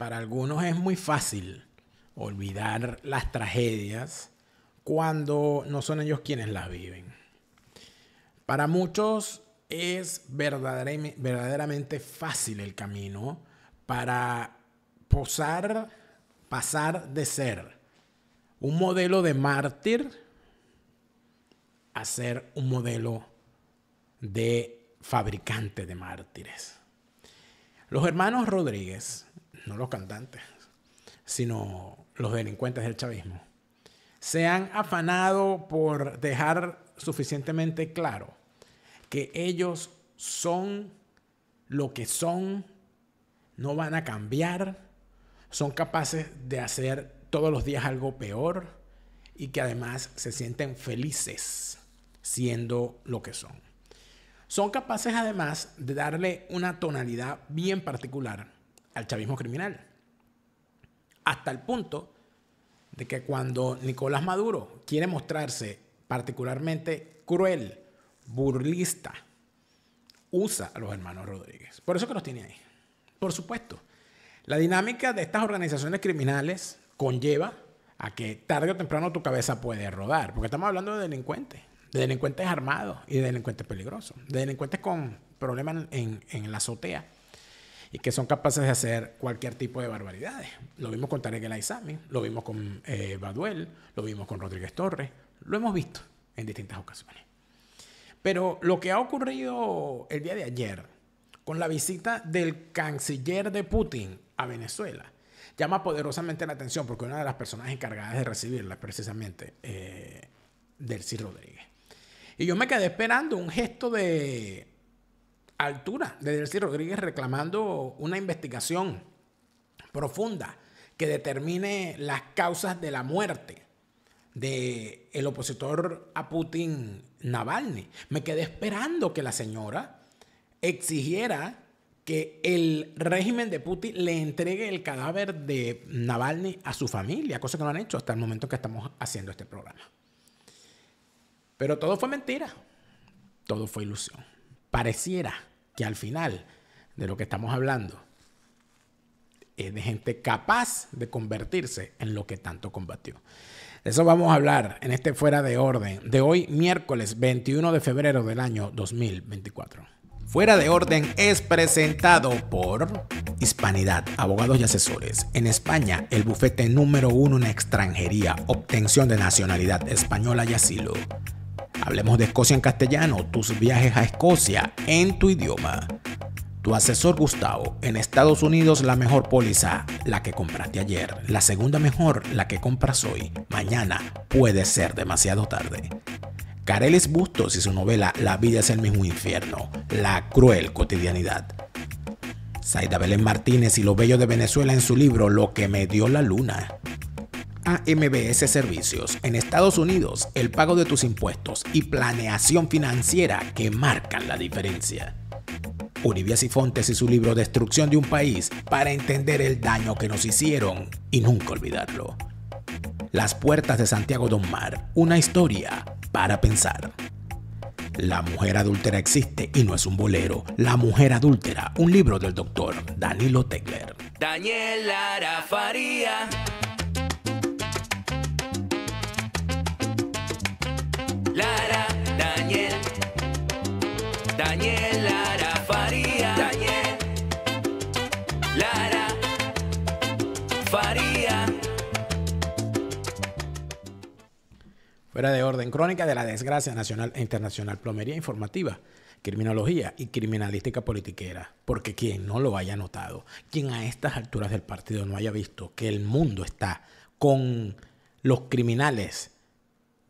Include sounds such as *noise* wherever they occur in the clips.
para algunos es muy fácil olvidar las tragedias cuando no son ellos quienes las viven. Para muchos es verdaderamente fácil el camino para posar, pasar de ser un modelo de mártir a ser un modelo de fabricante de mártires. Los hermanos Rodríguez no los cantantes, sino los delincuentes del chavismo, se han afanado por dejar suficientemente claro que ellos son lo que son, no van a cambiar, son capaces de hacer todos los días algo peor y que además se sienten felices siendo lo que son. Son capaces además de darle una tonalidad bien particular al chavismo criminal. Hasta el punto de que cuando Nicolás Maduro quiere mostrarse particularmente cruel, burlista, usa a los hermanos Rodríguez. Por eso que los tiene ahí. Por supuesto. La dinámica de estas organizaciones criminales conlleva a que tarde o temprano tu cabeza puede rodar, porque estamos hablando de delincuentes, de delincuentes armados y de delincuentes peligrosos, de delincuentes con problemas en, en la azotea y que son capaces de hacer cualquier tipo de barbaridades. Lo vimos con Tarek El Aizami, lo vimos con eh, Baduel, lo vimos con Rodríguez Torres, lo hemos visto en distintas ocasiones. Pero lo que ha ocurrido el día de ayer con la visita del canciller de Putin a Venezuela llama poderosamente la atención porque una de las personas encargadas de recibirla precisamente, eh, Delcy Rodríguez. Y yo me quedé esperando un gesto de altura de Delcy Rodríguez reclamando una investigación profunda que determine las causas de la muerte del el opositor a Putin Navalny. Me quedé esperando que la señora exigiera que el régimen de Putin le entregue el cadáver de Navalny a su familia, cosa que no han hecho hasta el momento que estamos haciendo este programa. Pero todo fue mentira, todo fue ilusión. Pareciera que al final de lo que estamos hablando es de gente capaz de convertirse en lo que tanto combatió. eso vamos a hablar en este Fuera de Orden de hoy, miércoles 21 de febrero del año 2024. Fuera de Orden es presentado por Hispanidad, abogados y asesores. En España, el bufete número uno en extranjería, obtención de nacionalidad española y asilo. Hablemos de Escocia en castellano, tus viajes a Escocia en tu idioma. Tu asesor Gustavo, en Estados Unidos la mejor póliza, la que compraste ayer, la segunda mejor, la que compras hoy, mañana puede ser demasiado tarde. Careles Bustos y su novela La vida es el mismo infierno, la cruel cotidianidad. Zaida Belén Martínez y lo bello de Venezuela en su libro Lo que me dio la luna. AMBS Servicios en Estados Unidos, el pago de tus impuestos y planeación financiera que marcan la diferencia. Olivia Sifontes y su libro Destrucción de un país para entender el daño que nos hicieron y nunca olvidarlo. Las puertas de Santiago Don Mar, una historia para pensar. La mujer adúltera existe y no es un bolero. La mujer adúltera, un libro del doctor Danilo Tegler. Daniela Arafaría. Lara, Daniel, Daniel, Lara, Faría, Daniel, Lara, Faría. Fuera de orden, crónica de la desgracia nacional e internacional, plomería informativa criminología y criminalística politiquera, porque quien no lo haya notado, quien a estas alturas del partido no haya visto que el mundo está con los criminales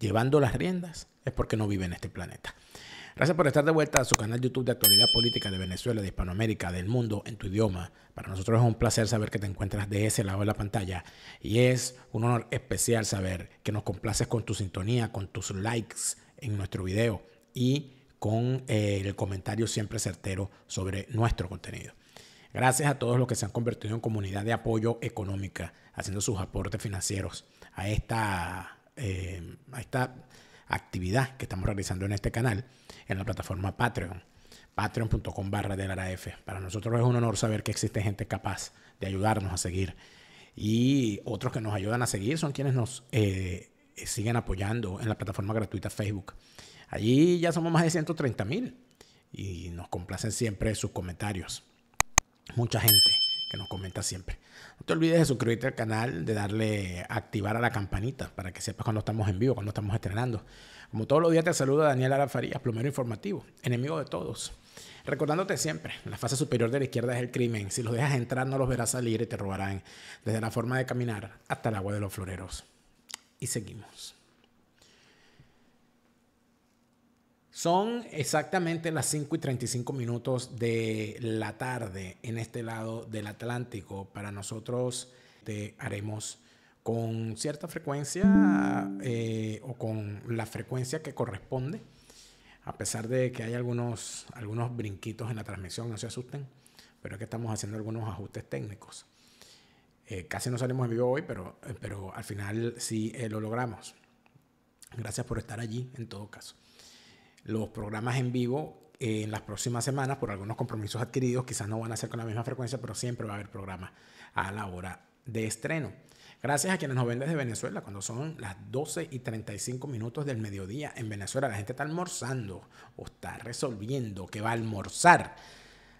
llevando las riendas, porque no vive en este planeta. Gracias por estar de vuelta a su canal YouTube de actualidad política de Venezuela, de Hispanoamérica, del mundo, en tu idioma. Para nosotros es un placer saber que te encuentras de ese lado de la pantalla y es un honor especial saber que nos complaces con tu sintonía, con tus likes en nuestro video y con eh, el comentario siempre certero sobre nuestro contenido. Gracias a todos los que se han convertido en comunidad de apoyo económica, haciendo sus aportes financieros a esta, eh, a esta actividad que estamos realizando en este canal, en la plataforma Patreon, patreon.com barra del F. Para nosotros es un honor saber que existe gente capaz de ayudarnos a seguir. Y otros que nos ayudan a seguir son quienes nos eh, siguen apoyando en la plataforma gratuita Facebook. Allí ya somos más de 130 mil y nos complacen siempre sus comentarios. Mucha gente que nos comenta siempre. No te olvides de suscribirte al canal, de darle activar a la campanita para que sepas cuando estamos en vivo, cuando estamos estrenando. Como todos los días te saluda Daniel Arafarías, Plumero plomero informativo, enemigo de todos. Recordándote siempre, la fase superior de la izquierda es el crimen. Si los dejas entrar, no los verás salir y te robarán. Desde la forma de caminar hasta el agua de los floreros. Y seguimos. Son exactamente las 5 y 35 minutos de la tarde en este lado del Atlántico. Para nosotros te haremos con cierta frecuencia eh, o con la frecuencia que corresponde, a pesar de que hay algunos, algunos brinquitos en la transmisión, no se asusten, pero es que estamos haciendo algunos ajustes técnicos. Eh, casi no salimos en vivo hoy, pero, pero al final sí eh, lo logramos. Gracias por estar allí en todo caso los programas en vivo eh, en las próximas semanas por algunos compromisos adquiridos. Quizás no van a ser con la misma frecuencia, pero siempre va a haber programas a la hora de estreno. Gracias a quienes nos ven desde Venezuela, cuando son las 12 y 35 minutos del mediodía en Venezuela. La gente está almorzando o está resolviendo que va a almorzar.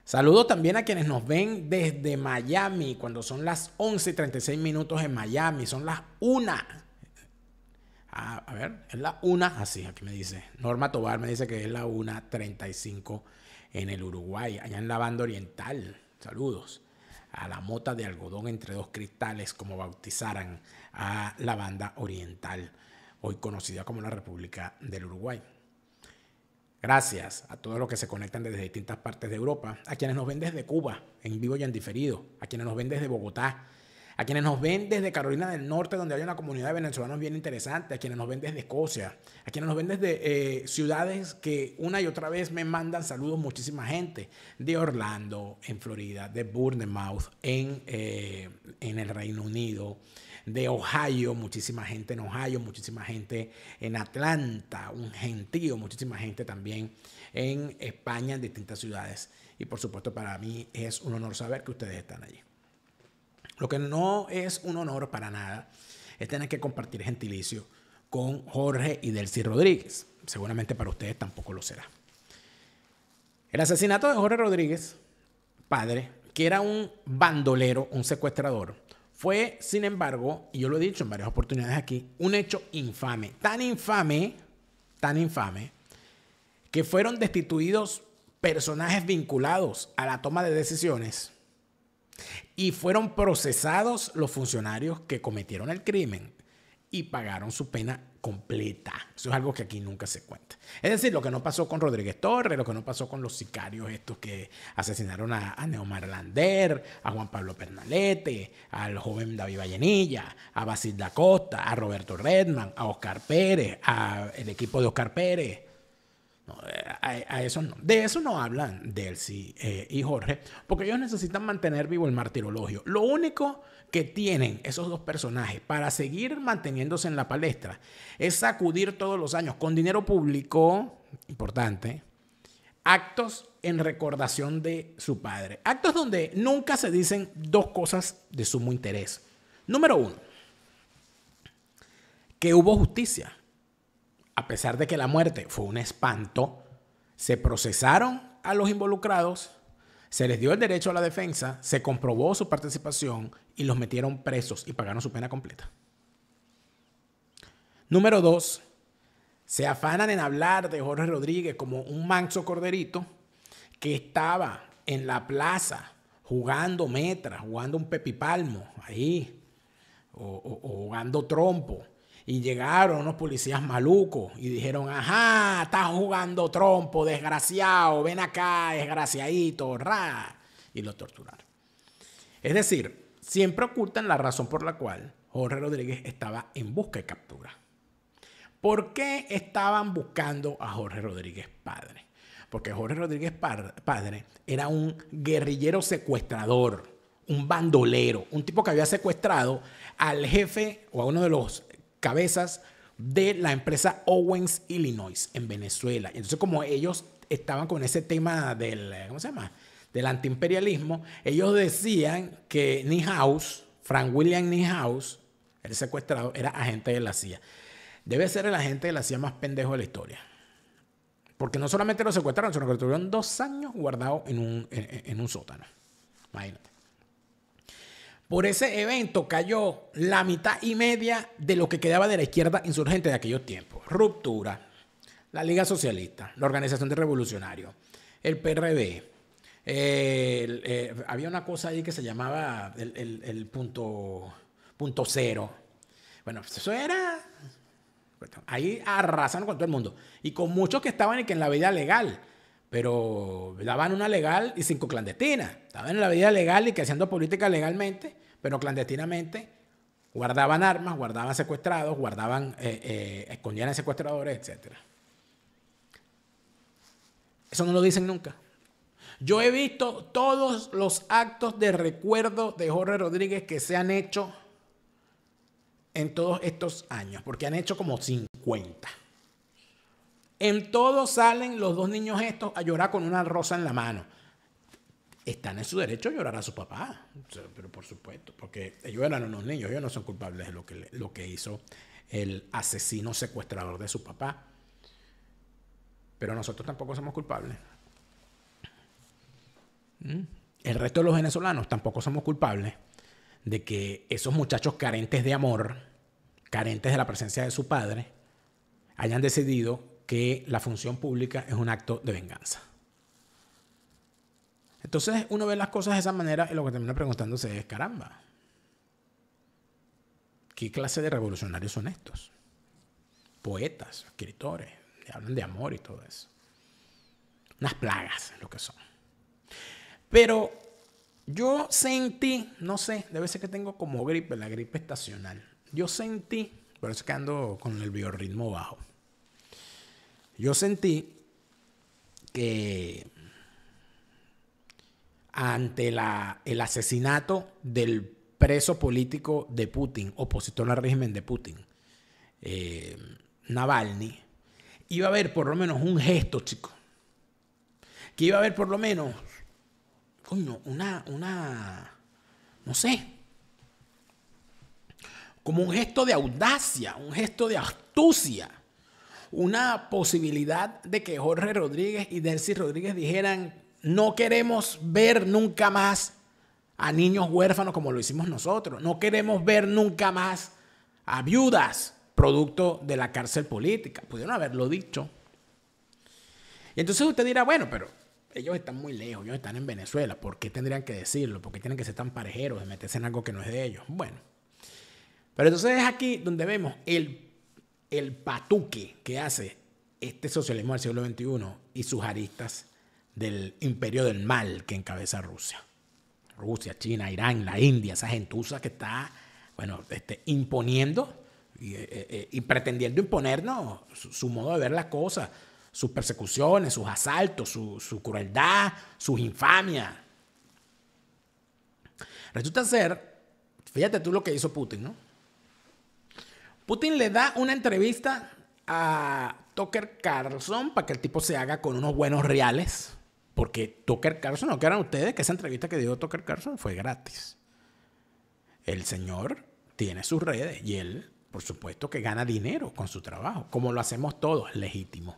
Saludo también a quienes nos ven desde Miami, cuando son las 11 y 36 minutos en Miami. Son las 1 Ah, a ver, es la 1, así aquí me dice. Norma Tobar me dice que es la 1.35 en el Uruguay, allá en la banda oriental. Saludos. A la mota de algodón entre dos cristales, como bautizaran a la banda oriental, hoy conocida como la República del Uruguay. Gracias a todos los que se conectan desde distintas partes de Europa, a quienes nos ven desde Cuba, en vivo y en diferido, a quienes nos ven desde Bogotá, a quienes nos ven desde Carolina del Norte, donde hay una comunidad de venezolanos bien interesante, a quienes nos ven desde Escocia, a quienes nos ven desde eh, ciudades que una y otra vez me mandan saludos muchísima gente, de Orlando, en Florida, de Bournemouth, en, eh, en el Reino Unido, de Ohio, muchísima gente en Ohio, muchísima gente en Atlanta, un gentío, muchísima gente también en España, en distintas ciudades. Y por supuesto para mí es un honor saber que ustedes están allí. Lo que no es un honor para nada es tener que compartir gentilicio con Jorge y Delcy Rodríguez. Seguramente para ustedes tampoco lo será. El asesinato de Jorge Rodríguez, padre, que era un bandolero, un secuestrador, fue, sin embargo, y yo lo he dicho en varias oportunidades aquí, un hecho infame, tan infame, tan infame, que fueron destituidos personajes vinculados a la toma de decisiones y fueron procesados los funcionarios que cometieron el crimen y pagaron su pena completa. Eso es algo que aquí nunca se cuenta. Es decir, lo que no pasó con Rodríguez Torres, lo que no pasó con los sicarios estos que asesinaron a, Neomar Lander, a Juan Pablo Pernalete, al joven David Vallenilla, a Basil Da Costa, a Roberto Redman, a Oscar Pérez, al equipo de Oscar Pérez, eh, a, eso no. De eso no hablan Delcy eh, y Jorge, porque ellos necesitan mantener vivo el martirologio. Lo único que tienen esos dos personajes para seguir manteniéndose en la palestra es sacudir todos los años con dinero público, importante, actos en recordación de su padre. Actos donde nunca se dicen dos cosas de sumo interés. Número uno, que hubo justicia a pesar de que la muerte fue un espanto, se procesaron a los involucrados, se les dio el derecho a la defensa, se comprobó su participación y los metieron presos y pagaron su pena completa. Número dos, se afanan en hablar de Jorge Rodríguez como un manso corderito que estaba en la plaza jugando metra, jugando un pepipalmo ahí, o, o jugando trompo y llegaron unos policías malucos y dijeron, ajá, estás jugando trompo, desgraciado, ven acá, desgraciadito, ra. Y lo torturaron. Es decir, siempre ocultan la razón por la cual Jorge Rodríguez estaba en busca y captura. ¿Por qué estaban buscando a Jorge Rodríguez padre? Porque Jorge Rodríguez padre era un guerrillero secuestrador, un bandolero, un tipo que había secuestrado al jefe o a uno de los cabezas de la empresa Owens, Illinois, en Venezuela. Entonces, como ellos estaban con ese tema del, eh, ¿cómo se llama? Del antiimperialismo, ellos decían que Nihaus, Frank William Nihaus, el secuestrado, era agente de la CIA. Debe ser el agente de la CIA más pendejo de la historia. Porque no solamente lo secuestraron, sino que lo tuvieron dos años guardado en un, en, en un sótano. Imagínate. Por ese evento cayó la mitad y media de lo que quedaba de la izquierda insurgente de aquellos tiempos. Ruptura, la Liga Socialista, la Organización de Revolucionarios, el PRB. Eh, había una cosa ahí que se llamaba el, punto, punto cero. Bueno, pues, eso era... Ahí arrasaron con todo el mundo. Y con muchos que estaban en la vida legal pero daban una legal y cinco clandestinas. Estaban en la vida legal y que haciendo política legalmente, pero clandestinamente guardaban armas, guardaban secuestrados, guardaban, eh, eh, escondían a secuestradores, etc. Eso no lo dicen nunca. Yo he visto todos los actos de recuerdo de Jorge Rodríguez que se han hecho en todos estos años, porque han hecho como 50. En todo salen los dos niños estos a llorar con una rosa en la mano. Están en su derecho a llorar a su papá, pero por supuesto, porque ellos eran unos niños, ellos no son culpables de lo que, lo que hizo el asesino secuestrador de su papá. Pero nosotros tampoco somos culpables. ¿Mm? El resto de los venezolanos tampoco somos culpables de que esos muchachos carentes de amor, carentes de la presencia de su padre, hayan decidido que la función pública es un acto de venganza. Entonces uno ve las cosas de esa manera y lo que termina preguntándose es, caramba, ¿qué clase de revolucionarios son estos? Poetas, escritores, hablan de amor y todo eso. Unas plagas lo que son. Pero yo sentí, no sé, debe ser que tengo como gripe, la gripe estacional. Yo sentí, por eso que ando con el biorritmo bajo. Yo sentí que ante el asesinato del preso político de Putin, opositor al régimen de Putin, eh, Navalny, iba a haber por lo menos un gesto, chico. Que iba a haber por lo menos, coño, una, una, no sé, como un gesto de audacia, un gesto de astucia una posibilidad de que Jorge Rodríguez y Delcy Rodríguez dijeran, no queremos ver nunca más a niños huérfanos como lo hicimos nosotros, no queremos ver nunca más a viudas producto de la cárcel política. Pudieron haberlo dicho. Y entonces usted dirá, bueno, pero ellos están muy lejos, ellos están en Venezuela, ¿por qué tendrían que decirlo? ¿Por qué tienen que ser tan parejeros de meterse en algo que no es de ellos? Bueno, pero entonces es aquí donde vemos el el patuque que hace este socialismo del siglo XXI y sus aristas del imperio del mal que encabeza Rusia. Rusia, China, Irán, la India, esa gentuza que está, bueno, este, imponiendo eh, eh, eh, y, pretendiendo imponernos su, modo de ver las cosas, sus persecuciones, sus asaltos, su, su crueldad, sus infamias. Resulta ser, fíjate tú lo que hizo Putin, ¿no? Putin le da una entrevista a Tucker Carlson para que el tipo se haga con unos buenos reales. Porque Tucker Carlson, no eran ustedes que esa entrevista que dio Tucker Carlson fue gratis. El señor tiene sus redes y él, por supuesto, que gana dinero con su trabajo, como lo hacemos todos, legítimo.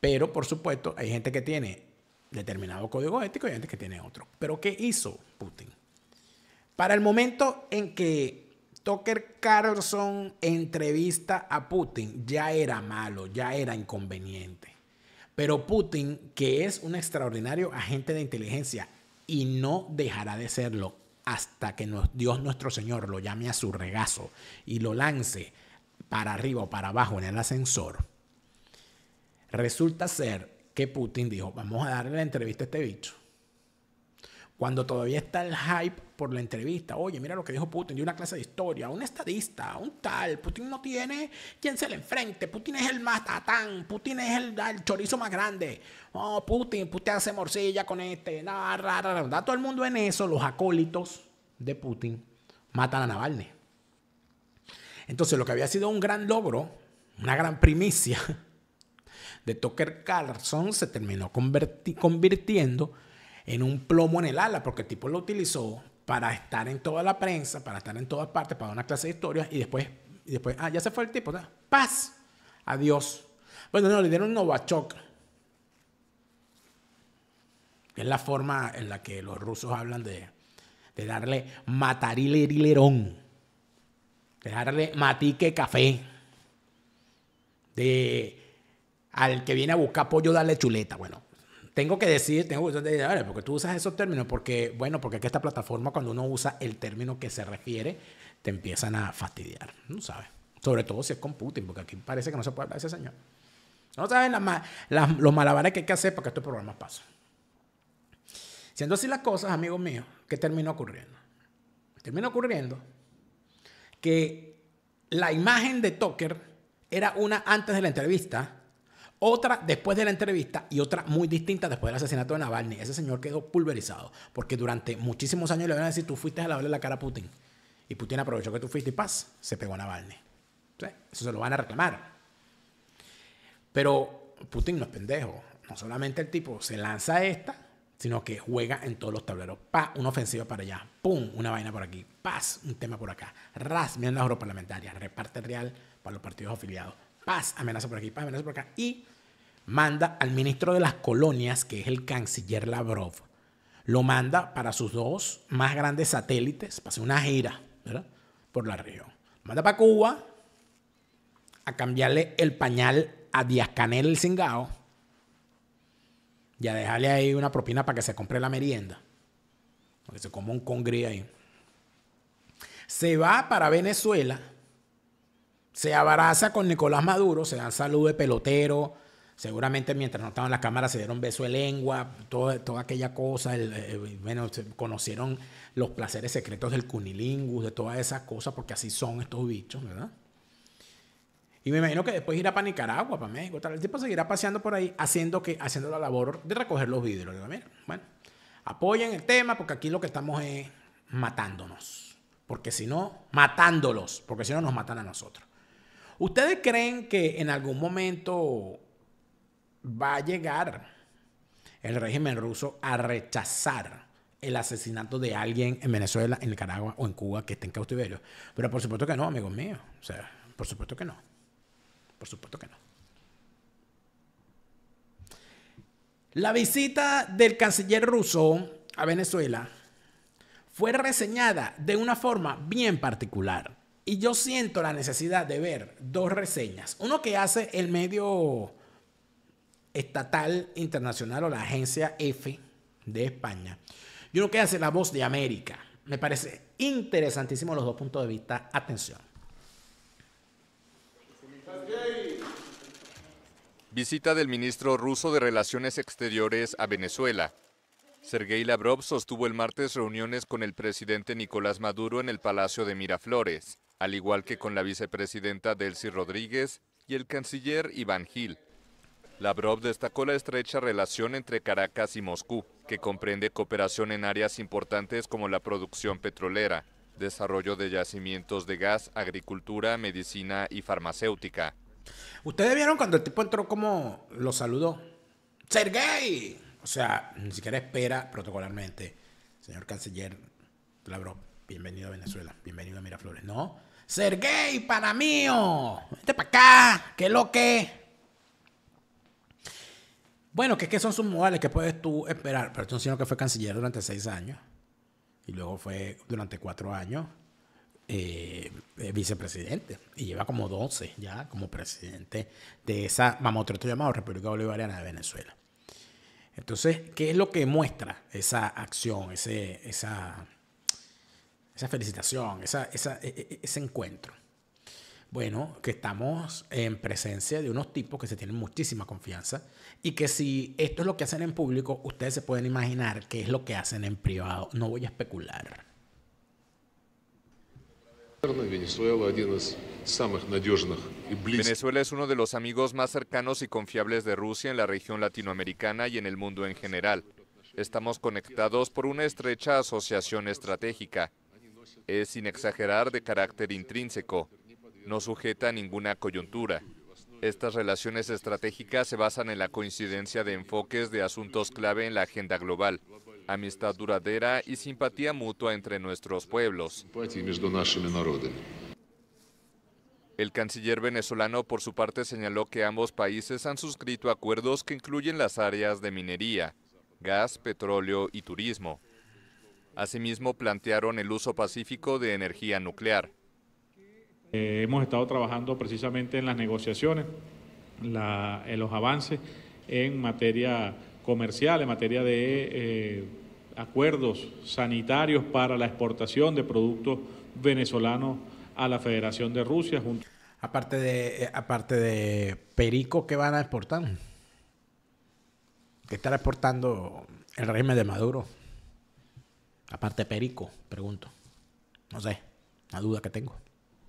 Pero, por supuesto, hay gente que tiene determinado código ético y hay gente que tiene otro. Pero, ¿qué hizo Putin? Para el momento en que Tucker Carlson entrevista a Putin ya era malo, ya era inconveniente. Pero Putin, que es un extraordinario agente de inteligencia y no dejará de serlo hasta que Dios nuestro Señor lo llame a su regazo y lo lance para arriba o para abajo en el ascensor, resulta ser que Putin dijo, vamos a darle la entrevista a este bicho. Cuando todavía está el hype por la entrevista. Oye, mira lo que dijo Putin, dio una clase de historia, un estadista, un tal. Putin no tiene quien se le enfrente. Putin es el más tatán. Putin es el, chorizo más grande. Oh, Putin, Putin hace morcilla con este. Nada, Da todo el mundo en eso. Los acólitos de Putin matan a Navalny. Entonces, lo que había sido un gran logro, una gran primicia *laughs* de Tucker Carlson se terminó convirtiendo en un plomo en el ala, porque el tipo lo utilizó para estar en toda la prensa, para estar en todas partes, para una clase de historia y después, y después ah, ya se fue el tipo, paz, adiós. Bueno, no, le dieron Novachok, que es la forma en la que los rusos hablan de, de darle matarilerilerón, de darle matique café, de al que viene a buscar pollo darle chuleta, bueno tengo que decir, tengo que decir, porque tú usas esos términos, porque, bueno, porque aquí esta plataforma, cuando uno usa el término que se refiere, te empiezan a fastidiar, ¿no sabes? Sobre todo si es con Putin, porque aquí parece que no se puede hablar de ese señor. No saben los malabares que hay que hacer para que estos programas pasen. Siendo así las cosas, amigos míos, ¿qué terminó ocurriendo? Terminó ocurriendo que la imagen de Tucker era una antes de la entrevista otra después de la entrevista y otra muy distinta después del asesinato de Navalny. Ese señor quedó pulverizado porque durante muchísimos años le van a decir, tú fuiste a lavarle la cara a Putin. Y Putin aprovechó que tú fuiste y paz, se pegó a Navalny. Eso se lo van a reclamar. Pero Putin no es pendejo. No solamente el tipo se lanza a esta, sino que juega en todos los tableros. Pa, una ofensiva para allá. Pum, una vaina por aquí. Paz, un tema por acá. Ras, miren la europarlamentarias. Reparte real para los partidos afiliados. Paz, amenaza por aquí, paz, amenaza por acá. Y manda al ministro de las colonias, que es el canciller Lavrov, lo manda para sus dos más grandes satélites, para hacer una gira por la región. manda para Cuba a cambiarle el pañal a Díaz Canel el Cingao y a dejarle ahí una propina para que se compre la merienda. Porque se come un congrí ahí. Se va para Venezuela, se abraza con Nicolás Maduro, se dan salud de pelotero, Seguramente mientras no estaban las cámaras se dieron beso de lengua, toda aquella cosa, conocieron los placeres secretos del cunilingus, de todas esas cosas, porque así son estos bichos, ¿verdad? Y me imagino que después irá para Nicaragua, para México, tal. El tipo seguirá paseando por ahí haciendo, que, haciendo la labor de recoger los vidrios. Mira, bueno, apoyen el tema porque aquí lo que estamos es matándonos. Porque si no, matándolos. Porque si no, nos matan a nosotros. ¿Ustedes creen que en algún momento va a llegar el régimen ruso a rechazar el asesinato de alguien en Venezuela, en Nicaragua o en Cuba que esté en cautiverio. Pero por supuesto que no, amigos míos. O sea, por supuesto que no. Por supuesto que no. La visita del canciller ruso a Venezuela fue reseñada de una forma bien particular. Y yo siento la necesidad de ver dos reseñas. Uno que hace el medio estatal internacional o la agencia F de España. Yo uno que hace la voz de América. Me parece interesantísimo los dos puntos de vista. Atención. Visita del ministro ruso de Relaciones Exteriores a Venezuela. Sergei Lavrov sostuvo el martes reuniones con el presidente Nicolás Maduro en el Palacio de Miraflores, al igual que con la vicepresidenta Delcy Rodríguez y el canciller Iván Gil. Lavrov destacó la estrecha relación entre Caracas y Moscú, que comprende cooperación en áreas importantes como la producción petrolera, desarrollo de yacimientos de gas, agricultura, medicina y farmacéutica. Ustedes vieron cuando el tipo entró como lo saludó. Sergei. O sea, ni siquiera espera protocolarmente. Señor canciller Lavrov, bienvenido a Venezuela, bienvenido a Miraflores. No. Sergei, para mío. Vete para acá. ¿Qué lo que? Bueno, ¿qué son sus modales que puedes tú esperar. Pero es un señor que fue canciller durante seis años y luego fue durante cuatro años eh, eh, vicepresidente y lleva como 12 ya como presidente de esa mamotreto llamado República Bolivariana de Venezuela. Entonces, ¿qué es lo que muestra esa acción, ese, esa, esa felicitación, e, e, ese encuentro? Bueno, que estamos en presencia de unos tipos que se tienen muchísima confianza y que si esto es lo que hacen en público, ustedes se pueden imaginar qué es lo que hacen en privado. No voy a especular. Venezuela es uno de los amigos más cercanos y confiables de Rusia en la región latinoamericana y en el mundo en general. Estamos conectados por una estrecha asociación estratégica. Es sin exagerar de carácter intrínseco no sujeta a ninguna coyuntura. Estas relaciones estratégicas se basan en la coincidencia de enfoques de asuntos clave en la agenda global, amistad duradera y simpatía mutua entre nuestros pueblos. El canciller venezolano, por su parte, señaló que ambos países han suscrito acuerdos que incluyen las áreas de minería, gas, petróleo y turismo. Asimismo, plantearon el uso pacífico de energía nuclear. Eh, hemos estado trabajando precisamente en las negociaciones, en los avances en materia comercial, en materia de eh, acuerdos sanitarios para la exportación de productos venezolanos a la Federación de Rusia. Aparte, de, eh, aparte de Perico, ¿qué van a exportar? ¿Qué estará exportando el régimen de Maduro? Aparte Perico, pregunto. No sé, la duda que tengo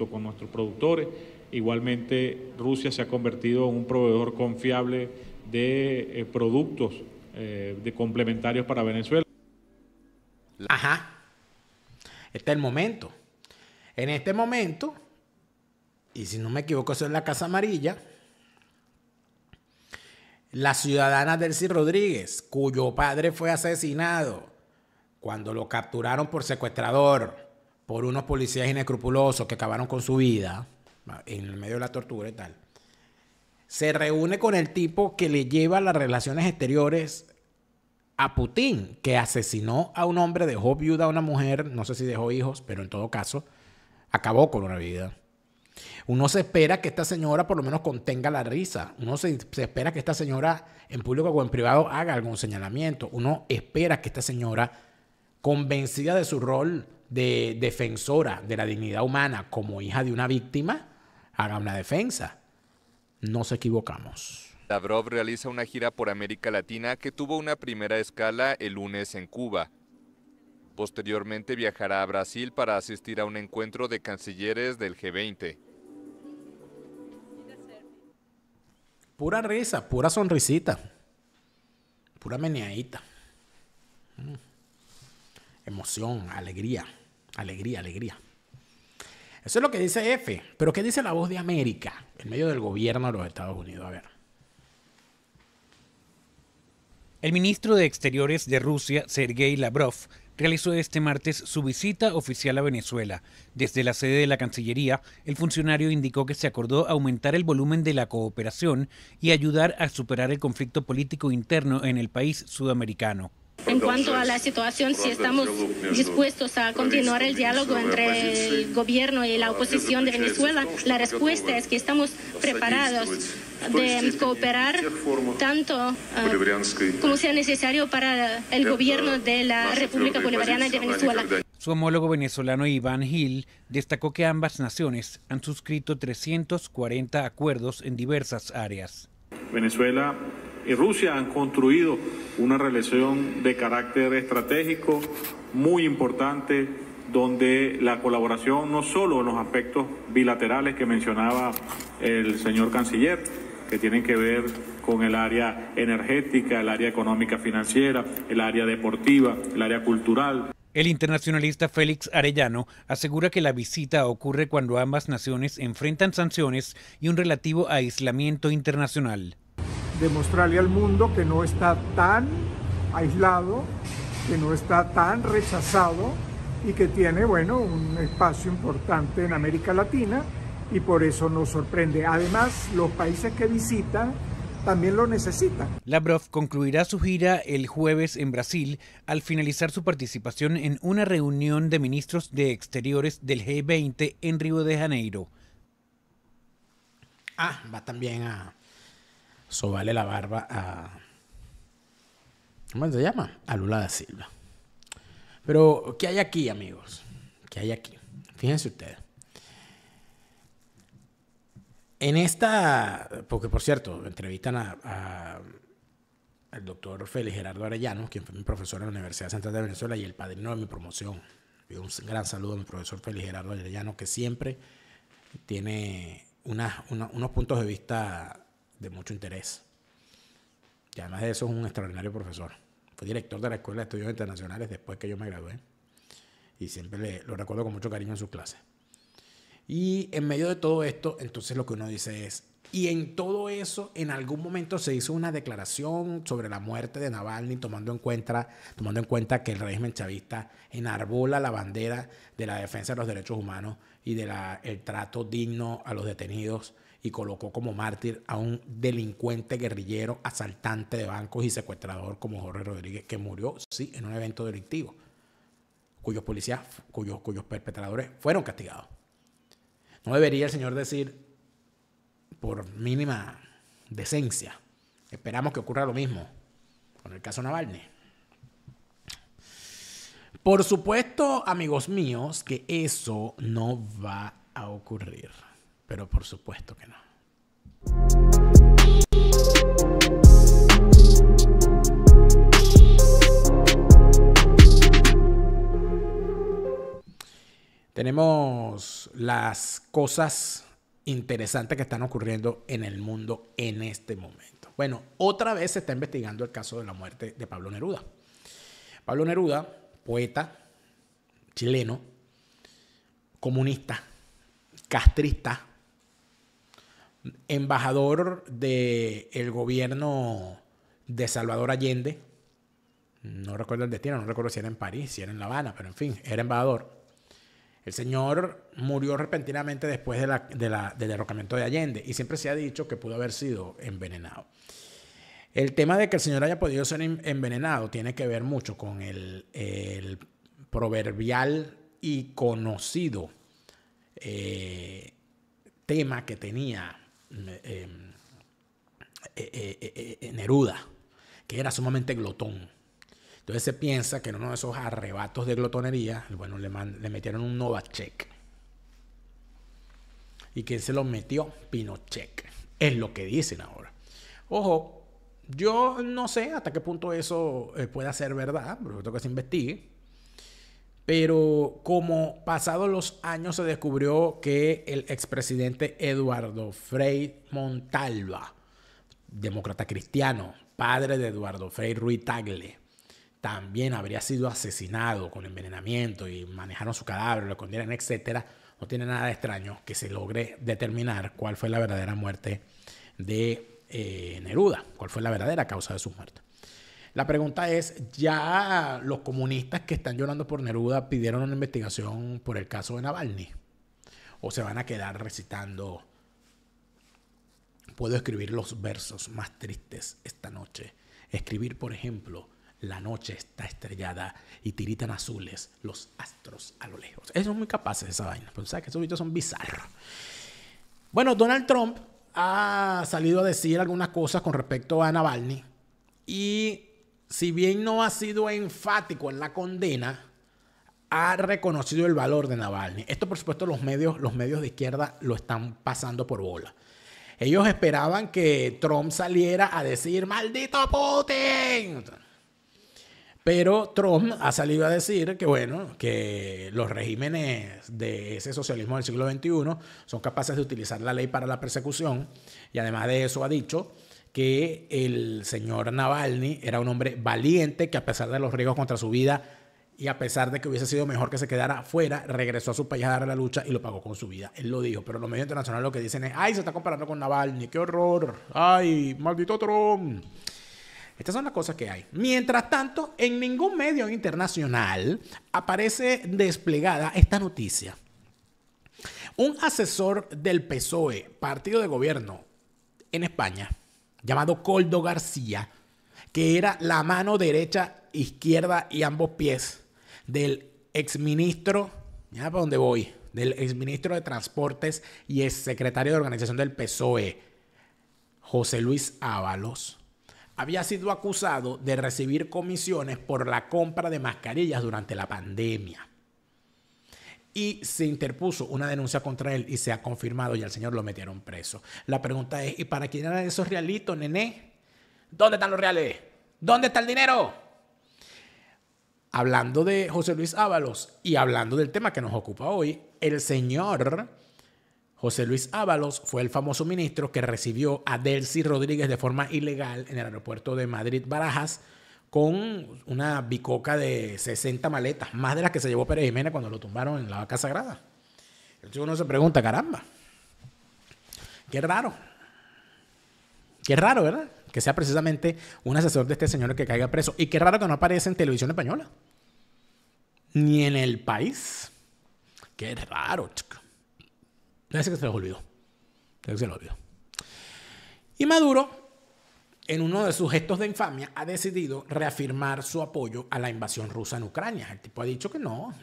con nuestros productores. Igualmente, Rusia se ha convertido en un proveedor confiable de eh, productos eh, de complementarios para Venezuela. Ajá. Este es el momento. En este momento, y si no me equivoco, eso es la Casa Amarilla, la ciudadana Delcy Rodríguez, cuyo padre fue asesinado cuando lo capturaron por secuestrador por unos policías inescrupulosos que acabaron con su vida en medio de la tortura y tal. Se reúne con el tipo que le lleva las relaciones exteriores a Putin, que asesinó a un hombre, dejó viuda a una mujer, no sé si dejó hijos, pero en todo caso, acabó con una vida. Uno se espera que esta señora por lo menos contenga la risa. Uno se, espera que esta señora en público o en privado haga algún señalamiento. Uno espera que esta señora, convencida de su rol de defensora de la dignidad humana como hija de una víctima, haga una defensa. Nos equivocamos. Lavrov realiza una gira por América Latina que tuvo una primera escala el lunes en Cuba. Posteriormente viajará a Brasil para asistir a un encuentro de cancilleres del G20. Pura risa, pura sonrisita, pura meneadita. Mm. Emoción, alegría. Alegría, alegría. Eso es lo que dice F. Pero ¿qué dice la voz de América en medio del gobierno de los Estados Unidos? A ver. El ministro de Exteriores de Rusia, Sergei Lavrov, realizó este martes su visita oficial a Venezuela. Desde la sede de la Cancillería, el funcionario indicó que se acordó aumentar el volumen de la cooperación y ayudar a superar el conflicto político interno en el país sudamericano. En cuanto a la situación, si estamos dispuestos a continuar el diálogo entre el gobierno y la oposición de Venezuela, la respuesta es que estamos preparados de cooperar tanto ah, como sea necesario para el gobierno de la República Bolivariana de Venezuela. Su homólogo venezolano Iván Gil destacó que ambas naciones han suscrito 340 acuerdos en diversas áreas. Venezuela y Rusia han construido una relación de carácter estratégico muy importante donde la colaboración no solo en los aspectos bilaterales que mencionaba el señor canciller, que tienen que ver con el área energética, el área económica financiera, el área deportiva, el área cultural. El internacionalista Félix Arellano asegura que la visita ocurre cuando ambas naciones enfrentan sanciones y un relativo aislamiento internacional demostrarle al mundo que no está tan aislado, que no está tan rechazado y que tiene, bueno, un espacio importante en América Latina y por eso nos sorprende. Además, los países que visita también lo necesitan. Lavrov concluirá su gira el jueves en Brasil al finalizar su participación en una reunión de ministros de Exteriores del G20 en Río de Janeiro. Ah, va también a, vale la barba a. ¿Cómo se llama? A Lula da Silva. Pero, ¿qué hay aquí, amigos? ¿Qué hay aquí? Fíjense ustedes. En esta, porque por cierto, entrevistan a, al doctor Félix Gerardo Arellano, quien fue mi profesor en la Universidad Central de Venezuela y el padrino de mi promoción. un gran saludo a mi profesor Félix Gerardo Arellano, que siempre tiene unos puntos de vista de mucho interés. Y además de eso es un extraordinario profesor. Fue director de la Escuela de Estudios Internacionales después que yo me gradué. Y siempre lo recuerdo con mucho cariño en sus clases. Y en medio de todo esto, entonces lo que uno dice es, y en todo eso, en algún momento se hizo una declaración sobre la muerte de Navalny, tomando en cuenta, tomando en cuenta que el régimen chavista enarbola la bandera de la defensa de los derechos humanos y del el trato digno a los detenidos y colocó como mártir a un delincuente guerrillero, asaltante de bancos y secuestrador como Jorge Rodríguez, que murió, sí, en un evento delictivo, cuyos policías, cuyos, cuyos perpetradores fueron castigados. No debería el señor decir, por mínima decencia, esperamos que ocurra lo mismo con el caso Navalny. Por supuesto, amigos míos, que eso no va a ocurrir. Pero por supuesto que no. Tenemos las cosas interesantes que están ocurriendo en el mundo en este momento. Bueno, otra vez se está investigando el caso de la muerte de Pablo Neruda. Pablo Neruda, poeta chileno, comunista, castrista, embajador del el gobierno de Salvador Allende. No recuerdo el destino, no recuerdo si era en París, si era en La Habana, pero en fin, era embajador. El señor murió repentinamente después del derrocamiento de Allende y siempre se ha dicho que pudo haber sido envenenado. El tema de que el señor haya podido ser envenenado tiene que ver mucho con el, proverbial y conocido eh, tema que tenía Em, eh, eh, eh, Neruda, que era sumamente glotón. Entonces se piensa que en uno de esos arrebatos de glotonería, bueno, le, metieron un Novacek. ¿Y que se lo metió? Pinochet. Es lo que dicen ahora. Ojo, yo no sé hasta qué punto eso pueda ser verdad, pero tengo que se investigue. Pero como pasados los años se descubrió que el expresidente Eduardo Frei Montalva, demócrata cristiano, padre de Eduardo Frei Ruiz Tagle, también habría sido asesinado con envenenamiento y manejaron su cadáver, lo escondieron, etcétera. No tiene nada de extraño que se logre determinar cuál fue la verdadera muerte de eh, Neruda, cuál fue la verdadera causa de su muerte. La pregunta es, ¿ya los comunistas que están llorando por Neruda pidieron una investigación por el caso de Navalny? ¿O se van a quedar recitando, puedo escribir los versos más tristes esta noche? Escribir, por ejemplo, la noche está estrellada y tiritan azules los astros a lo lejos. Eso es muy capaces de esa vaina. sabes que esos bichos son bizarros. Bueno, Donald Trump ha salido a decir algunas cosas con respecto a Navalny. Y si bien no ha sido enfático en la condena, ha reconocido el valor de Navalny. Esto, por supuesto, los medios, los medios de izquierda lo están pasando por bola. Ellos esperaban que Trump saliera a decir, maldito Putin. Pero Trump ha salido a decir que, bueno, que los regímenes de ese socialismo del siglo XXI son capaces de utilizar la ley para la persecución. Y además de eso ha dicho que el señor Navalny era un hombre valiente que a pesar de los riesgos contra su vida y a pesar de que hubiese sido mejor que se quedara fuera, regresó a su país a dar la lucha y lo pagó con su vida. Él lo dijo, pero los medios internacionales lo que dicen es, ay, se está comparando con Navalny, qué horror, ay, maldito Trump. Estas son las cosas que hay. Mientras tanto, en ningún medio internacional aparece desplegada esta noticia. Un asesor del PSOE, partido de gobierno en España, llamado Coldo García, que era la mano derecha, izquierda y ambos pies del exministro, ya para dónde voy, del exministro de Transportes y exsecretario de organización del PSOE, José Luis Ábalos, había sido acusado de recibir comisiones por la compra de mascarillas durante la pandemia y se interpuso una denuncia contra él y se ha confirmado y al señor lo metieron preso. La pregunta es, ¿y para quién eran esos realitos, nené? ¿Dónde están los reales? ¿Dónde está el dinero? Hablando de José Luis Ábalos y hablando del tema que nos ocupa hoy, el señor José Luis Ábalos fue el famoso ministro que recibió a Delcy Rodríguez de forma ilegal en el aeropuerto de Madrid-Barajas con una bicoca de 60 maletas, más de las que se llevó Pérez Jiménez cuando lo tumbaron en la vaca sagrada. Entonces uno se pregunta, caramba, qué raro. Qué raro, ¿verdad? Que sea precisamente un asesor de este señor que caiga preso. Y qué raro que no aparece en televisión española. Ni en el país. Qué raro, chico. Parece que se los olvidó. Parece que se los olvidó. Y Maduro en uno de sus gestos de infamia, ha decidido reafirmar su apoyo a la invasión rusa en Ucrania. El tipo ha dicho que no,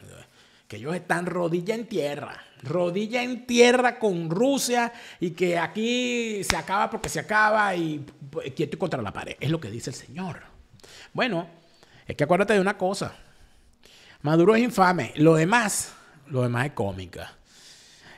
que ellos están rodilla en tierra, rodilla en tierra con Rusia y que aquí se acaba porque se acaba y pues, quieto y contra la pared. Es lo que dice el señor. Bueno, es que acuérdate de una cosa. Maduro es infame. Lo demás, lo demás es cómica.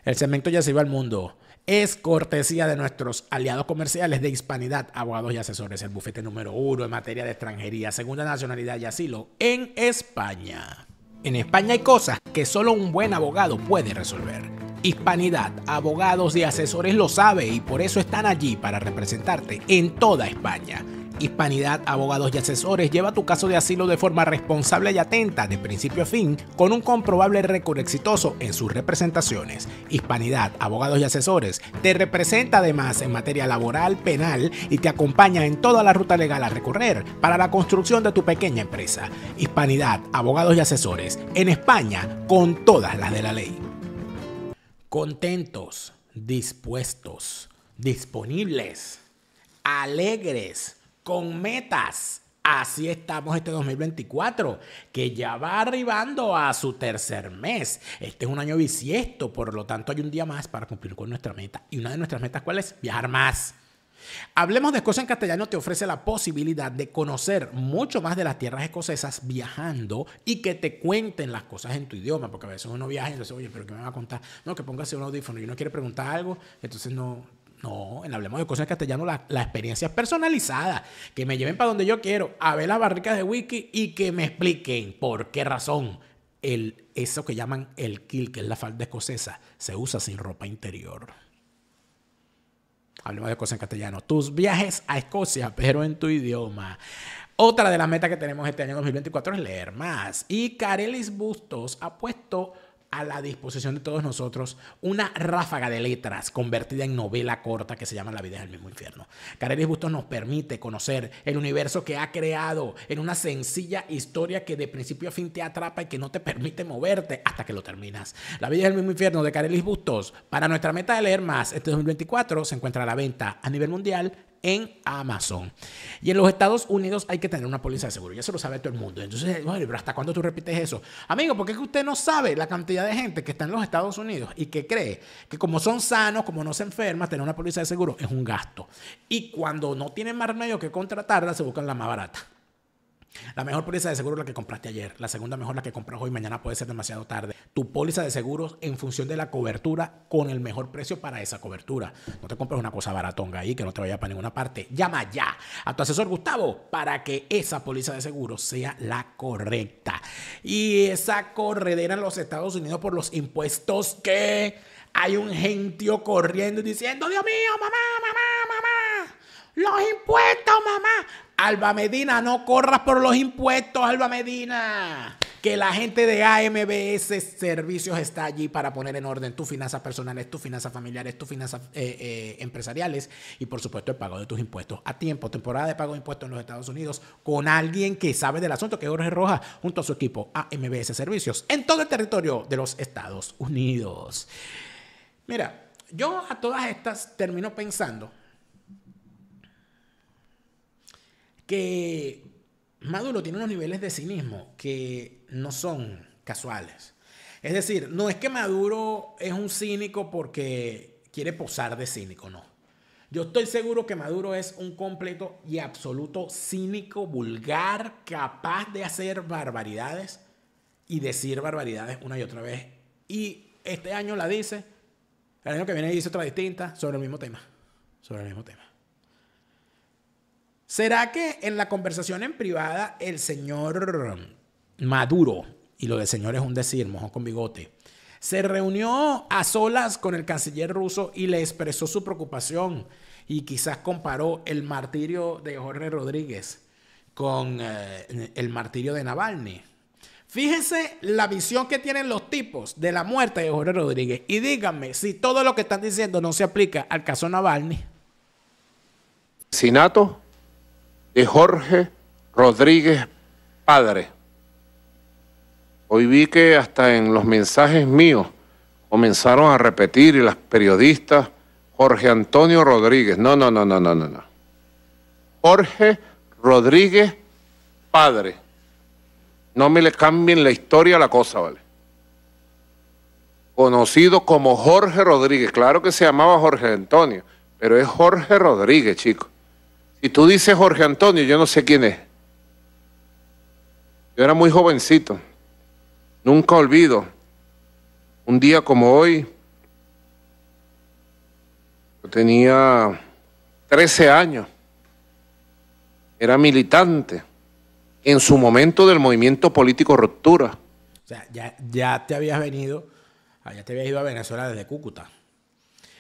El cemento ya se iba al mundo es cortesía de nuestros aliados comerciales de Hispanidad, abogados y asesores, el bufete número uno en materia de extranjería, segunda nacionalidad y asilo en España. En España hay cosas que solo un buen abogado puede resolver. Hispanidad, abogados y asesores lo sabe y por eso están allí para representarte en toda España. Hispanidad Abogados y Asesores lleva tu caso de asilo de forma responsable y atenta de principio a fin con un comprobable récord exitoso en sus representaciones. Hispanidad Abogados y Asesores te representa además en materia laboral, penal y te acompaña en toda la ruta legal a recorrer para la construcción de tu pequeña empresa. Hispanidad Abogados y Asesores en España con todas las de la ley. Contentos, dispuestos, disponibles, alegres con metas. Así estamos este 2024, que ya va arribando a su tercer mes. Este es un año bisiesto, por lo tanto hay un día más para cumplir con nuestra meta. Y una de nuestras metas, ¿cuál es? Viajar más. Hablemos de Escocia en castellano te ofrece la posibilidad de conocer mucho más de las tierras escocesas viajando y que te cuenten las cosas en tu idioma, porque a veces uno viaja y dice, oye, pero ¿qué me va a contar? No, que póngase un audífono y uno quiere preguntar algo, entonces no, no, en Hablemos de Cosas en Castellano la, experiencia es personalizada. Que me lleven para donde yo quiero, a ver las barricas de whisky y que me expliquen por qué razón el, eso que llaman el kill, que es la falda escocesa, se usa sin ropa interior. Hablemos de cosas en castellano. Tus viajes a Escocia, pero en tu idioma. Otra de las metas que tenemos este año 2024 es leer más. Y Carelis Bustos ha puesto a la disposición de todos nosotros una ráfaga de letras convertida en novela corta que se llama La vida es el mismo infierno. Carelis Bustos nos permite conocer el universo que ha creado en una sencilla historia que de principio a fin te atrapa y que no te permite moverte hasta que lo terminas. La vida es el mismo infierno de Carelis Bustos. Para nuestra meta de leer más este 2024 se encuentra a la venta a nivel mundial en Amazon. Y en los Estados Unidos hay que tener una póliza de seguro. Ya se lo sabe todo el mundo. Entonces, bueno, pero ¿hasta cuando tú repites eso? Amigo, porque es que usted no sabe la cantidad de gente que está en los Estados Unidos y que cree que como son sanos, como no se enferma, tener una póliza de seguro es un gasto. Y cuando no tienen más remedio que contratarla, se buscan la más barata. La mejor póliza de seguro es la que compraste ayer, la segunda mejor la que compras hoy, mañana puede ser demasiado tarde. Tu póliza de seguros en función de la cobertura con el mejor precio para esa cobertura. No te compres una cosa baratonga ahí que no te vaya para ninguna parte. Llama ya a tu asesor Gustavo para que esa póliza de seguros sea la correcta. Y esa corredera en los Estados Unidos por los impuestos que hay un gentío corriendo y diciendo, Dios mío, mamá, mamá, mamá. Los impuestos, mamá. Alba Medina, no corras por los impuestos, Alba Medina. Que la gente de AMBS Servicios está allí para poner en orden tus finanzas personales, tus finanzas familiares, tus finanzas eh, eh, empresariales y por supuesto el pago de tus impuestos a tiempo. Temporada de pago de impuestos en los Estados Unidos con alguien que sabe del asunto, que es Jorge Rojas, junto a su equipo AMBS Servicios en todo el territorio de los Estados Unidos. Mira, yo a todas estas termino pensando que Maduro tiene unos niveles de cinismo que no son casuales. Es decir, no es que Maduro es un cínico porque quiere posar de cínico, no. Yo estoy seguro que Maduro es un completo y absoluto cínico, vulgar, capaz de hacer barbaridades y decir barbaridades una y otra vez. Y este año la dice, el año que viene dice otra distinta sobre el mismo tema. Sobre el mismo tema. ¿Será que en la conversación en privada el señor Maduro, y lo de señor es un decir, mojo con bigote, se reunió a solas con el canciller ruso y le expresó su preocupación y quizás comparó el martirio de Jorge Rodríguez con eh, el martirio de Navalny? Fíjense la visión que tienen los tipos de la muerte de Jorge Rodríguez y díganme si todo lo que están diciendo no se aplica al caso Navalny. Sinato de Jorge Rodríguez Padre. Hoy vi que hasta en los mensajes míos comenzaron a repetir y las periodistas Jorge Antonio Rodríguez. No, no, no, no, no, no, Jorge Rodríguez Padre. No me le cambien la historia a la cosa, ¿vale? Conocido como Jorge Rodríguez. Claro que se llamaba Jorge Antonio, pero es Jorge Rodríguez, chicos. Y tú dices Jorge Antonio, yo no sé quién es. Yo era muy jovencito. Nunca olvido. Un día como hoy, yo tenía 13 años. Era militante en su momento del movimiento político Ruptura. O sea, ya, ya te habías venido, ya te habías ido a Venezuela desde Cúcuta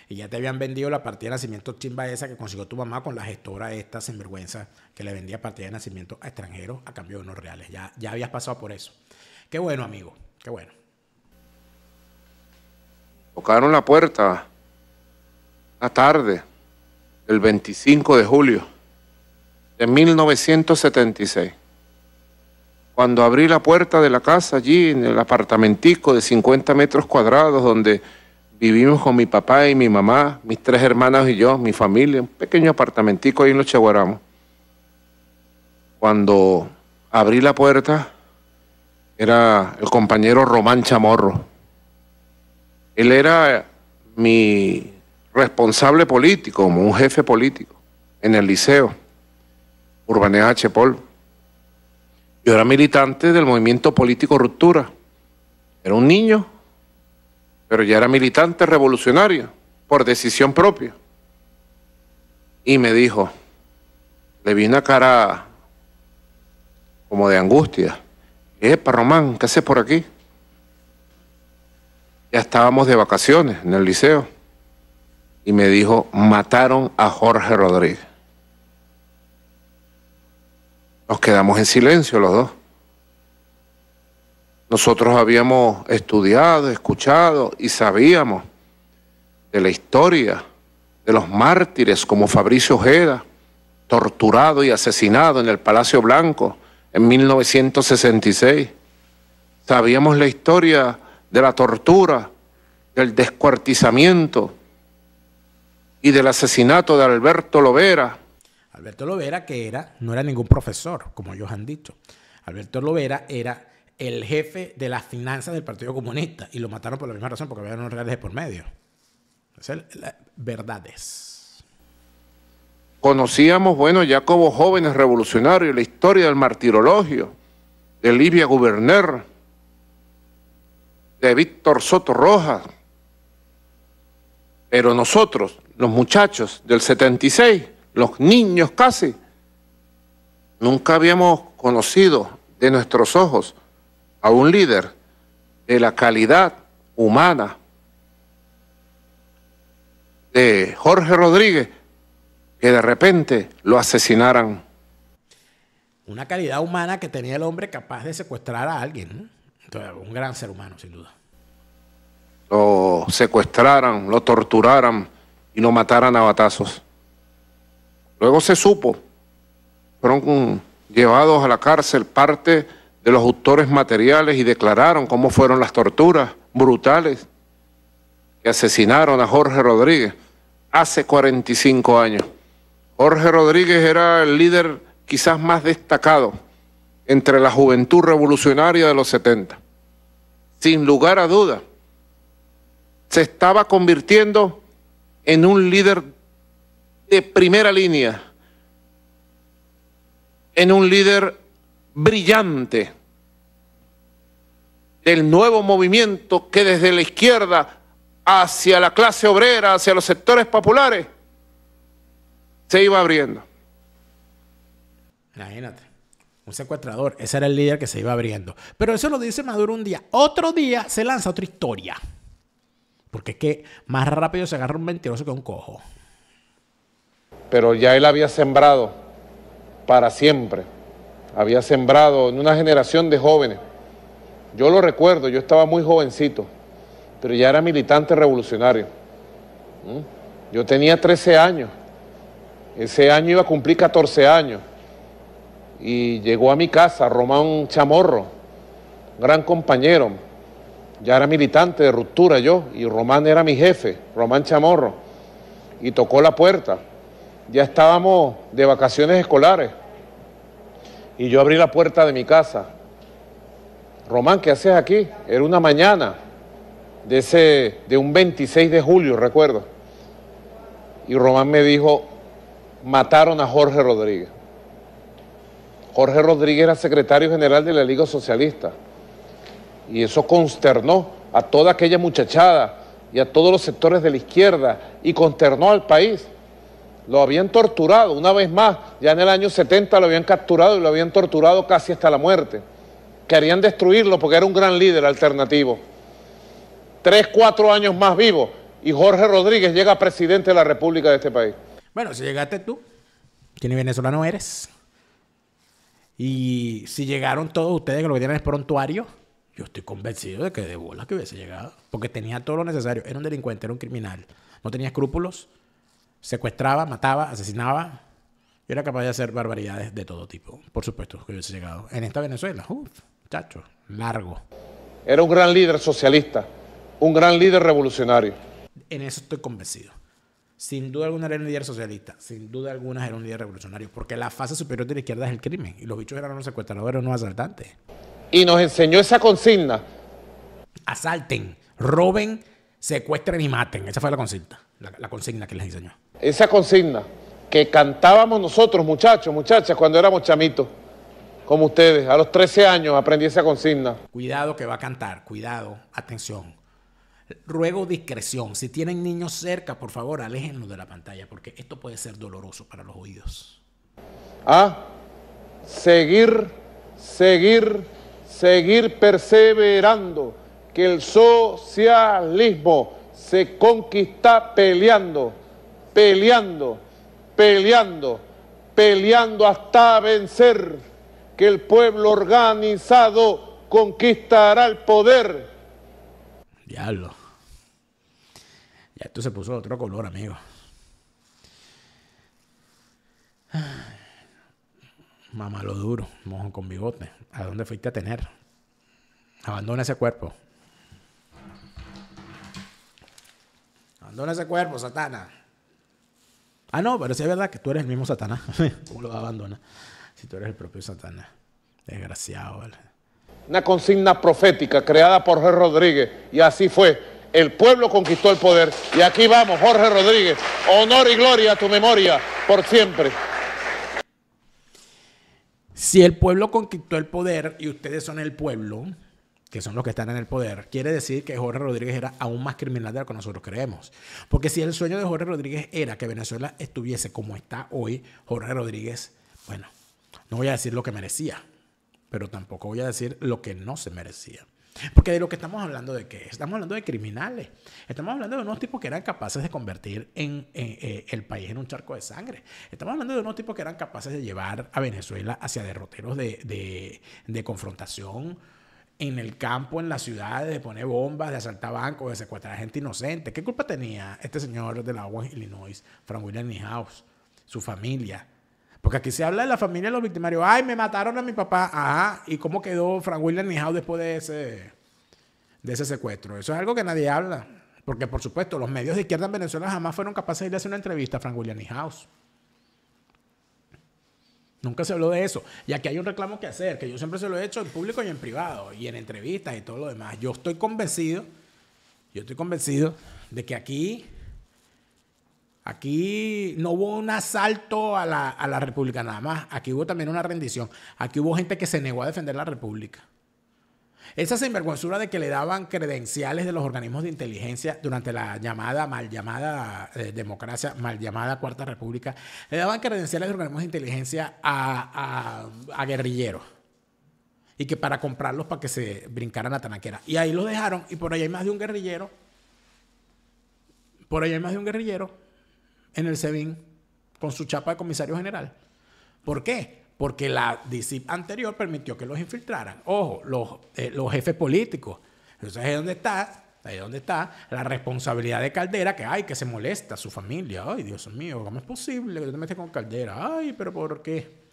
y ya te habían vendido la partida de nacimiento chimba esa que consiguió tu mamá con la gestora esta sinvergüenza que le vendía partida de nacimiento a extranjeros a cambio de unos reales. Ya, ya habías pasado por eso. Qué bueno, amigo, qué bueno. Tocaron la puerta la tarde el 25 de julio de 1976 cuando abrí la puerta de la casa allí, en el apartamentico de 50 metros cuadrados, donde Vivimos con mi papá y mi mamá, mis tres hermanas y yo, mi familia, un pequeño apartamentico ahí en los Chaguaramos. Cuando abrí la puerta, era el compañero Román Chamorro. Él era mi responsable político, como un jefe político, en el liceo, Urbanea H. Yo era militante del movimiento político Ruptura. Era un niño pero ya era militante revolucionario por decisión propia. Y me dijo, le vi una cara como de angustia. Epa, Román, ¿qué haces por aquí? Ya estábamos de vacaciones en el liceo. Y me dijo, mataron a Jorge Rodríguez. Nos quedamos en silencio los dos. Nosotros habíamos estudiado, escuchado y sabíamos de la historia de los mártires como Fabricio Ojeda, torturado y asesinado en el Palacio Blanco en 1966. Sabíamos la historia de la tortura, del descuartizamiento y del asesinato de Alberto Lovera. Alberto Lovera, que era, no era ningún profesor, como ellos han dicho. Alberto Lovera era el jefe de las finanzas del Partido Comunista y lo mataron por la misma razón, porque había unos reales de por medio. Es verdades. Conocíamos, bueno, ya como jóvenes revolucionarios, la historia del martirologio de Livia Guberner, de Víctor Soto Rojas. Pero nosotros, los muchachos del 76, los niños casi, nunca habíamos conocido de nuestros ojos a un líder de la calidad humana de Jorge Rodríguez que de repente lo asesinaran. Una calidad humana que tenía el hombre capaz de secuestrar a alguien. un gran ser humano, sin duda. Lo secuestraran, lo torturaran y lo mataran a batazos. Luego se supo, fueron llevados a la cárcel parte de los autores materiales y declararon cómo fueron las torturas brutales que asesinaron a Jorge Rodríguez hace 45 años. Jorge Rodríguez era el líder quizás más destacado entre la juventud revolucionaria de los 70. Sin lugar a duda, se estaba convirtiendo en un líder de primera línea, en un líder brillante del nuevo movimiento que desde la izquierda hacia la clase obrera, hacia los sectores populares, se iba abriendo. Imagínate, un secuestrador, ese era el líder que se iba abriendo. Pero eso lo dice Maduro un día. Otro día se lanza otra historia. Porque es que más rápido se agarra un mentiroso que un cojo. Pero ya él había sembrado para siempre había sembrado en una generación de jóvenes. Yo lo recuerdo, yo estaba muy jovencito, pero ya era militante revolucionario. ¿Mm? Yo tenía 13 años, ese año iba a cumplir 14 años, y llegó a mi casa Román Chamorro, gran compañero, ya era militante de ruptura yo, y Román era mi jefe, Román Chamorro, y tocó la puerta. Ya estábamos de vacaciones escolares y yo abrí la puerta de mi casa. Román, ¿qué haces aquí? Era una mañana de, ese, de un 26 de julio, recuerdo. Y Román me dijo, mataron a Jorge Rodríguez. Jorge Rodríguez era secretario general de la Liga Socialista. Y eso consternó a toda aquella muchachada y a todos los sectores de la izquierda y consternó al país. Lo habían torturado una vez más, ya en el año 70 lo habían capturado y lo habían torturado casi hasta la muerte. Querían destruirlo porque era un gran líder alternativo. Tres, cuatro años más vivo y Jorge Rodríguez llega presidente de la República de este país. Bueno, si llegaste tú, tiene venezolano eres. Y si llegaron todos ustedes que lo que tienen es prontuario, yo estoy convencido de que de bola que hubiese llegado. Porque tenía todo lo necesario. Era un delincuente, era un criminal. No tenía escrúpulos secuestraba, mataba, asesinaba. y era capaz de hacer barbaridades de todo tipo, por supuesto que he llegado. En esta Venezuela, uff, chacho, largo. Era un gran líder socialista, un gran líder revolucionario. En eso estoy convencido. Sin duda alguna era un líder socialista, sin duda alguna era un líder revolucionario, porque la fase superior de la izquierda es el crimen, y los bichos eran unos secuestradores, unos asaltantes. Y nos enseñó esa consigna. Asalten, roben, secuestren y maten. Esa fue la consigna la, consigna que les enseñó Esa consigna que cantábamos nosotros, muchachos, muchachas, cuando éramos chamitos como ustedes. A los 13 años aprendí esa consigna. Cuidado que va a cantar, cuidado, atención. Ruego discreción. Si tienen niños cerca, por favor, aléjenlos de la pantalla, porque esto puede ser doloroso para los oídos. A seguir, seguir, seguir perseverando que el socialismo se conquista peleando, peleando, peleando, peleando hasta vencer, que el pueblo organizado conquistará el poder. Diablo. Ya esto se puso de otro color, amigo. Mamá lo duro, mojo con bigote. ¿A dónde fuiste a tener? Abandona ese cuerpo. abandona ese cuerpo, Satana. Ah, no, pero sí es verdad que tú eres el mismo Satanás. *laughs* ¿Cómo lo abandona? Si tú eres el propio Satana? Desgraciado, Una consigna profética creada por Jorge Rodríguez. Y así fue. El pueblo conquistó el poder. Y aquí vamos, Jorge Rodríguez. Honor y gloria a tu memoria por siempre. Si el pueblo conquistó el poder y ustedes son el pueblo, que son los que están en el poder, quiere decir que Jorge Rodríguez era aún más criminal de lo que nosotros creemos. Porque si el sueño de Jorge Rodríguez era que Venezuela estuviese como está hoy, Jorge Rodríguez, bueno, no voy a decir lo que merecía, pero tampoco voy a decir lo que no se merecía. Porque de lo que estamos hablando de qué? Estamos hablando de criminales. Estamos hablando de unos tipos que eran capaces de convertir en, eh, el país en un charco de sangre. Estamos hablando de unos tipos que eran capaces de llevar a Venezuela hacia derroteros de confrontación en el campo, en las ciudades, de poner bombas, de asaltar bancos, de secuestrar a gente inocente. ¿Qué culpa tenía este señor de la agua Illinois, Frank William Nijaus, su familia? Porque aquí se habla de la familia de los victimarios. Ay, me mataron a mi papá. Ajá. ¿Y cómo quedó Frank William Nijaus después de ese, de ese secuestro? Eso es algo que nadie habla. Porque, por supuesto, los medios de izquierda en Venezuela jamás fueron capaces de ir a hacer una entrevista a Frank William Nijaus. Nunca se habló de eso. Y aquí hay un reclamo que hacer, que yo siempre se lo he hecho en público y en privado, y en entrevistas y todo lo demás. Yo estoy convencido, yo estoy convencido de que aquí, aquí no hubo un asalto a la, a la República nada más. Aquí hubo también una rendición. Aquí hubo gente que se negó a defender la República. Esa sinvergüenzura de que le daban credenciales de los organismos de inteligencia durante la llamada, mal llamada eh, democracia, mal llamada Cuarta República, le daban credenciales de organismos de inteligencia a, guerrilleros. Y que para comprarlos para que se brincaran a tanaquera Y ahí los dejaron, y por ahí hay más de un guerrillero. Por ahí hay más de un guerrillero en el SEBIN con su chapa de comisario general. ¿Por qué? porque la anterior permitió que los infiltraran. Ojo, los, eh, los jefes políticos. Entonces, ¿dónde está? Ahí donde está la responsabilidad de Caldera, que ay, que se molesta su familia. Ay, Dios mío, ¿cómo es posible que te metes con Caldera? Ay, pero ¿por qué?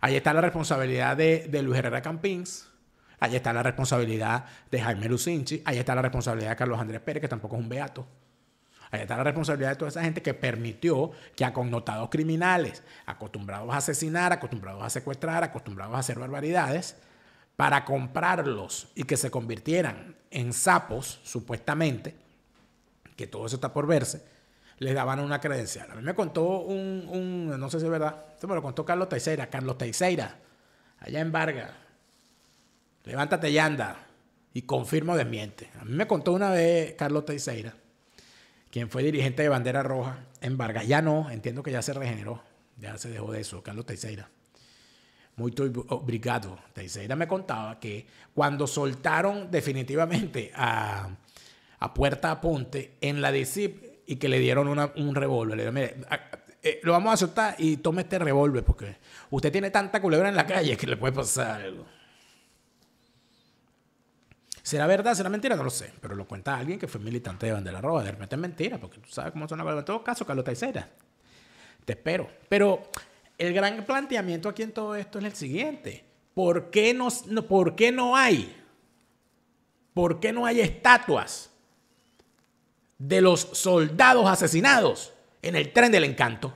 Ahí está la responsabilidad de, de Luis Herrera Campins. Ahí está la responsabilidad de Jaime Lucinchi. Ahí está la responsabilidad de Carlos Andrés Pérez, que tampoco es un beato. Ahí está la responsabilidad de toda esa gente que permitió que a connotados criminales, acostumbrados a asesinar, acostumbrados a secuestrar, acostumbrados a hacer barbaridades, para comprarlos y que se convirtieran en sapos, supuestamente, que todo eso está por verse, les daban una credencial. A mí me contó un, no sé si es verdad, se me lo contó Carlos Teixeira, Carlos Teixeira, allá en Vargas. Levántate y anda. Y confirmo miente A mí me contó una vez Carlos Teixeira quien fue dirigente de Bandera Roja en Vargas. Ya no, entiendo que ya se regeneró, ya se dejó de eso, Carlos Teixeira. Muy obrigado, Teixeira me contaba que cuando soltaron definitivamente a, a Puerta Aponte en la DCIP y que le dieron un revólver, le dijeron, mire, eh, lo vamos a soltar y tome este revólver porque usted tiene tanta culebra en la calle que le puede pasar algo. ¿Será verdad? ¿Será mentira? No lo sé. Pero lo cuenta alguien que fue militante de Bandera Roja. De repente es mentira, porque tú sabes cómo son las En todo caso, Carlos Taicera. Te espero. Pero el gran planteamiento aquí en todo esto es el siguiente. ¿Por qué ¿por qué no hay? ¿Por qué no hay estatuas de los soldados asesinados en el tren del encanto?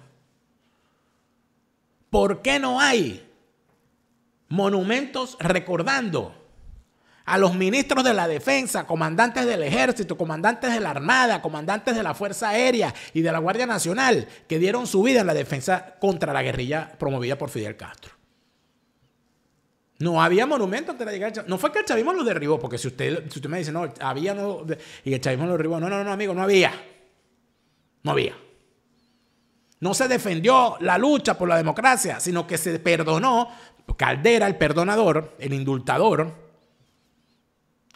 ¿Por qué no hay monumentos recordando a los ministros de la defensa, comandantes del ejército, comandantes de la armada, comandantes de la Fuerza Aérea y de la Guardia Nacional que dieron su vida en la defensa contra la guerrilla promovida por Fidel Castro. No había monumento llegar No fue que el chavismo lo derribó, porque si usted, si usted me dice, no, había no, y el chavismo lo derribó. No, no, no, amigo, no había. No había. No se defendió la lucha por la democracia, sino que se perdonó. Caldera, el perdonador, el indultador,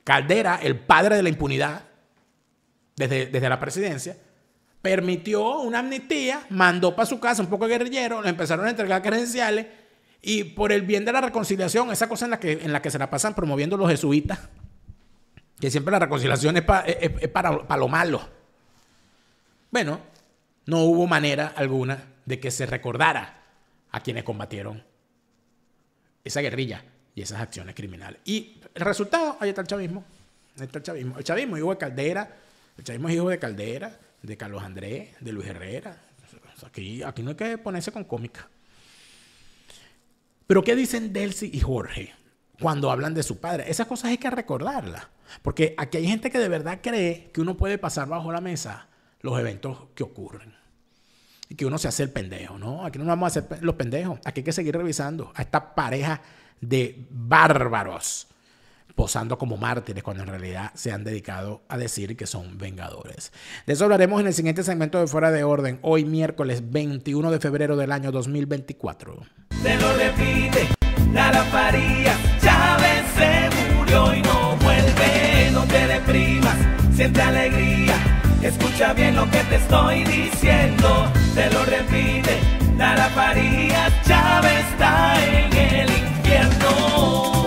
Caldera, el padre de la impunidad, desde, la presidencia, permitió una amnistía, mandó para su casa un poco de guerrillero, le empezaron a entregar credenciales y por el bien de la reconciliación, esa cosa en la que, en que se la pasan promoviendo los jesuitas, que siempre la reconciliación es, para, para lo malo. Bueno, no hubo manera alguna de que se recordara a quienes combatieron esa guerrilla y esas acciones criminales. Y el resultado, ahí está el chavismo. Ahí está el chavismo. El chavismo hijo de Caldera, el chavismo es hijo de Caldera, de Carlos Andrés, de Luis Herrera. aquí, aquí no hay que ponerse con cómica. Pero ¿qué dicen Delcy y Jorge cuando hablan de su padre? Esas cosas hay que recordarlas. Porque aquí hay gente que de verdad cree que uno puede pasar bajo la mesa los eventos que ocurren. Y que uno se hace el pendejo, ¿no? Aquí no nos vamos a hacer los pendejos. Aquí hay que seguir revisando a esta pareja de bárbaros posando como mártires cuando en realidad se han dedicado a decir que son vengadores. De eso hablaremos en el siguiente segmento de Fuera de Orden, hoy miércoles 21 de febrero del año 2024. lo se y no vuelve, no te deprimas, siente alegría, escucha bien lo que te estoy diciendo, te lo repite, Chávez está en el Oh,